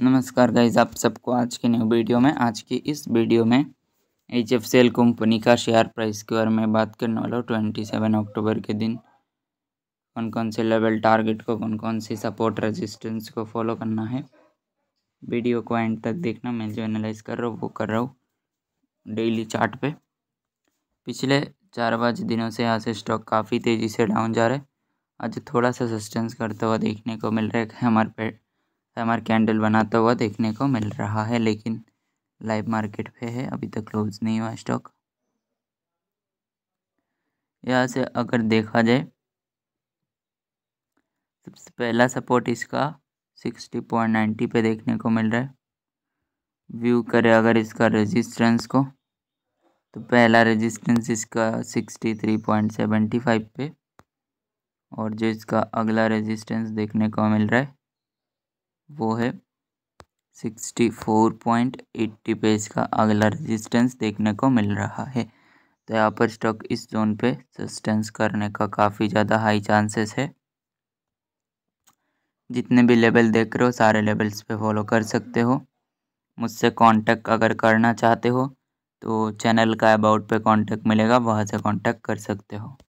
नमस्कार गाइज आप सबको आज के न्यू वीडियो में आज की इस वीडियो में एच एफ सेल कंपनी का शेयर प्राइस के बारे में बात करने वाला हूँ ट्वेंटी सेवन अक्टूबर के दिन कौन कौन से लेवल टारगेट को कौन कौन सी सपोर्ट रेजिस्टेंस को फॉलो करना है वीडियो को एंड तक देखना मैं जो एनालाइज कर रहा हूँ वो कर रहा हूँ डेली चार्ट पे पिछले चार पाँच दिनों से यहाँ से स्टॉक काफ़ी तेज़ी से डाउन जा रहा है आज थोड़ा सा सस्टेंस करता हुआ देखने को मिल रहा है हमारे हमारा कैंडल बनाता हुआ देखने को मिल रहा है लेकिन लाइव मार्केट पे है अभी तक क्लोज नहीं हुआ स्टॉक यहाँ से अगर देखा जाए सबसे पहला सपोर्ट इसका सिक्सटी पॉइंट नाइन्टी पे देखने को मिल रहा है व्यू करें अगर इसका रेजिस्टेंस को तो पहला रेजिस्टेंस इसका sixty three point seventy five पे और जो इसका अगला रेजिस्टेंस देखने को मिल रहा है वो है सिक्सटी फोर पॉइंट एट्टी पे इसका अगला रेजिस्टेंस देखने को मिल रहा है तो यहाँ पर स्टॉक इस जोन पे सस्टेंस करने का काफ़ी ज़्यादा हाई चांसेस है जितने भी लेवल देख रहे हो सारे लेवल्स पे फॉलो कर सकते हो मुझसे कांटेक्ट अगर करना चाहते हो तो चैनल का अबाउट पे कांटेक्ट मिलेगा वहाँ से कांटेक्ट कर सकते हो